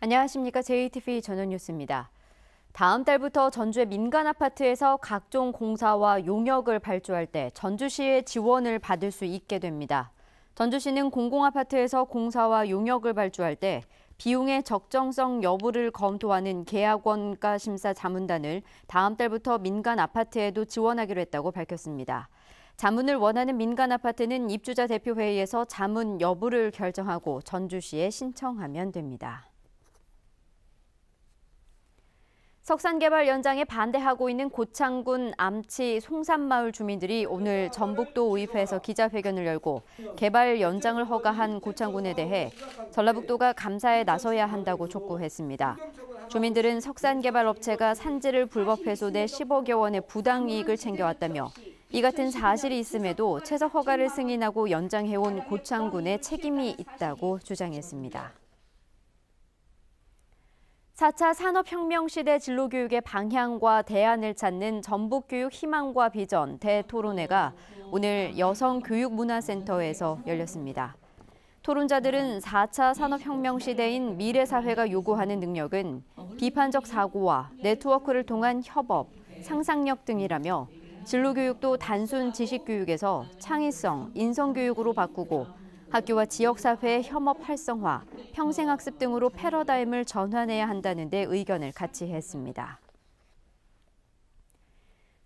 안녕하십니까. JTV 전현 뉴스입니다. 다음 달부터 전주의 민간 아파트에서 각종 공사와 용역을 발주할 때 전주시의 지원을 받을 수 있게 됩니다. 전주시는 공공아파트에서 공사와 용역을 발주할 때 비용의 적정성 여부를 검토하는 계약원가 심사 자문단을 다음 달부터 민간 아파트에도 지원하기로 했다고 밝혔습니다. 자문을 원하는 민간 아파트는 입주자 대표회의에서 자문 여부를 결정하고 전주시에 신청하면 됩니다. 석산 개발 연장에 반대하고 있는 고창군 암치 송산마을 주민들이 오늘 전북도 의회에서 기자회견을 열고 개발 연장을 허가한 고창군에 대해 전라북도가 감사에 나서야 한다고 촉구했습니다. 주민들은 석산 개발 업체가 산지를 불법 해소돼 10억여 원의 부당 이익을 챙겨왔다며 이 같은 사실이 있음에도 최저 허가를 승인하고 연장해온 고창군에 책임이 있다고 주장했습니다. 4차 산업혁명 시대 진로교육의 방향과 대안을 찾는 전북교육 희망과 비전 대토론회가 오늘 여성교육문화센터에서 열렸습니다. 토론자들은 4차 산업혁명 시대인 미래사회가 요구하는 능력은 비판적 사고와 네트워크를 통한 협업, 상상력 등이라며 진로교육도 단순 지식교육에서 창의성, 인성교육으로 바꾸고 학교와 지역사회의 협업 활성화, 평생학습 등으로 패러다임을 전환해야 한다는 데 의견을 같이 했습니다.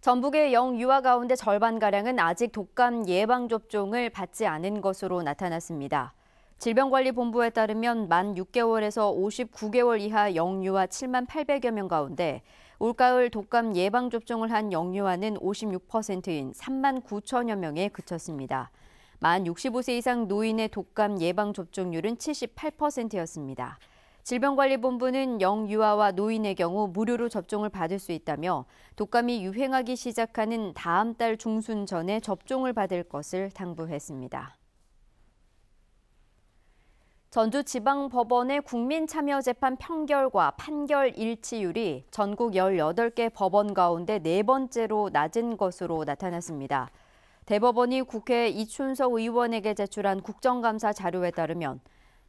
전북의 영 유아 가운데 절반가량은 아직 독감 예방접종을 받지 않은 것으로 나타났습니다. 질병관리본부에 따르면 만 6개월에서 59개월 이하 영유아 7만 800여 명 가운데 올가을 독감 예방접종을 한 영유아는 56%인 3만 9천여 명에 그쳤습니다. 만 65세 이상 노인의 독감 예방 접종률은 78%였습니다. 질병관리본부는 영유아와 노인의 경우 무료로 접종을 받을 수 있다며 독감이 유행하기 시작하는 다음 달 중순 전에 접종을 받을 것을 당부했습니다. 전주지방법원의 국민참여재판 평결과 판결 일치율이 전국 18개 법원 가운데 네 번째로 낮은 것으로 나타났습니다. 대법원이 국회 이춘석 의원에게 제출한 국정감사 자료에 따르면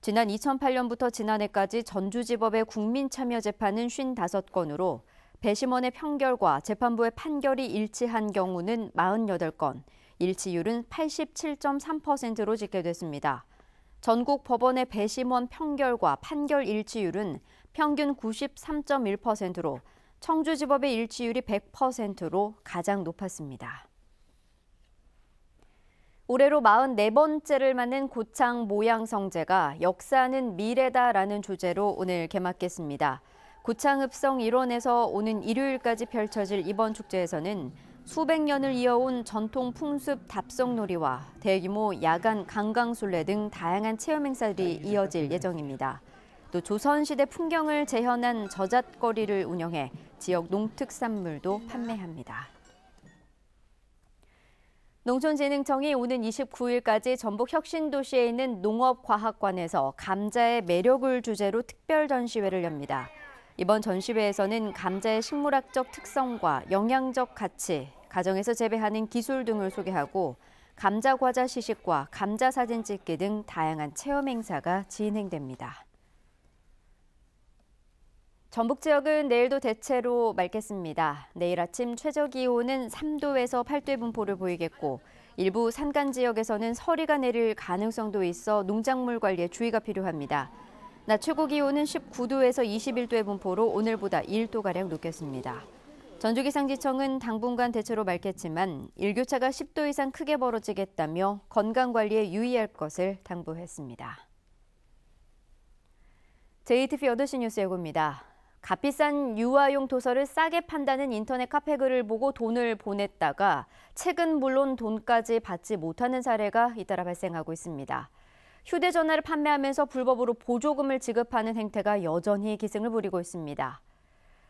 지난 2008년부터 지난해까지 전주지법의 국민참여 재판은 55건으로 배심원의 평결과 재판부의 판결이 일치한 경우는 48건, 일치율은 87.3%로 집계됐습니다. 전국 법원의 배심원 평결과 판결 일치율은 평균 93.1%로 청주지법의 일치율이 100%로 가장 높았습니다. 올해로 44번째를 맞는 고창 모양성재가 역사는 미래다라는 주제로 오늘 개막했습니다. 고창읍성 일원에서 오는 일요일까지 펼쳐질 이번 축제에서는 수백 년을 이어온 전통 풍습 답성놀이와 대규모 야간 강강술래 등 다양한 체험 행사들이 아, 이어질 예정입니다. 또 조선시대 풍경을 재현한 저잣거리를 운영해 지역 농특산물도 판매합니다. 농촌진흥청이 오는 29일까지 전북 혁신도시에 있는 농업과학관에서 감자의 매력을 주제로 특별 전시회를 엽니다. 이번 전시회에서는 감자의 식물학적 특성과 영양적 가치, 가정에서 재배하는 기술 등을 소개하고 감자 과자 시식과 감자 사진 찍기 등 다양한 체험 행사가 진행됩니다. 전북 지역은 내일도 대체로 맑겠습니다. 내일 아침 최저 기온은 3도에서 8도의 분포를 보이겠고 일부 산간 지역에서는 서리가 내릴 가능성도 있어 농작물 관리에 주의가 필요합니다. 낮 최고 기온은 19도에서 21도의 분포로 오늘보다 1도가량 높겠습니다. 전주기상지청은 당분간 대체로 맑겠지만 일교차가 10도 이상 크게 벌어지겠다며 건강관리에 유의할 것을 당부했습니다. j t b 8시 뉴스 예고입니다. 값비싼 유아용 도서를 싸게 판다는 인터넷 카페글을 보고 돈을 보냈다가 책은 물론 돈까지 받지 못하는 사례가 잇따라 발생하고 있습니다. 휴대전화를 판매하면서 불법으로 보조금을 지급하는 행태가 여전히 기승을 부리고 있습니다.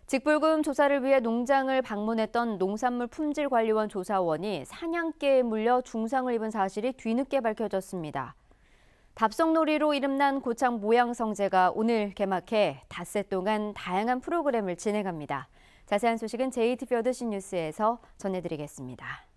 직불금 조사를 위해 농장을 방문했던 농산물 품질관리원 조사원이 사냥개에 물려 중상을 입은 사실이 뒤늦게 밝혀졌습니다. 답송놀이로 이름난 고창 모양성재가 오늘 개막해 닷새 동안 다양한 프로그램을 진행합니다. 자세한 소식은 JTBC 뉴스에서 전해드리겠습니다.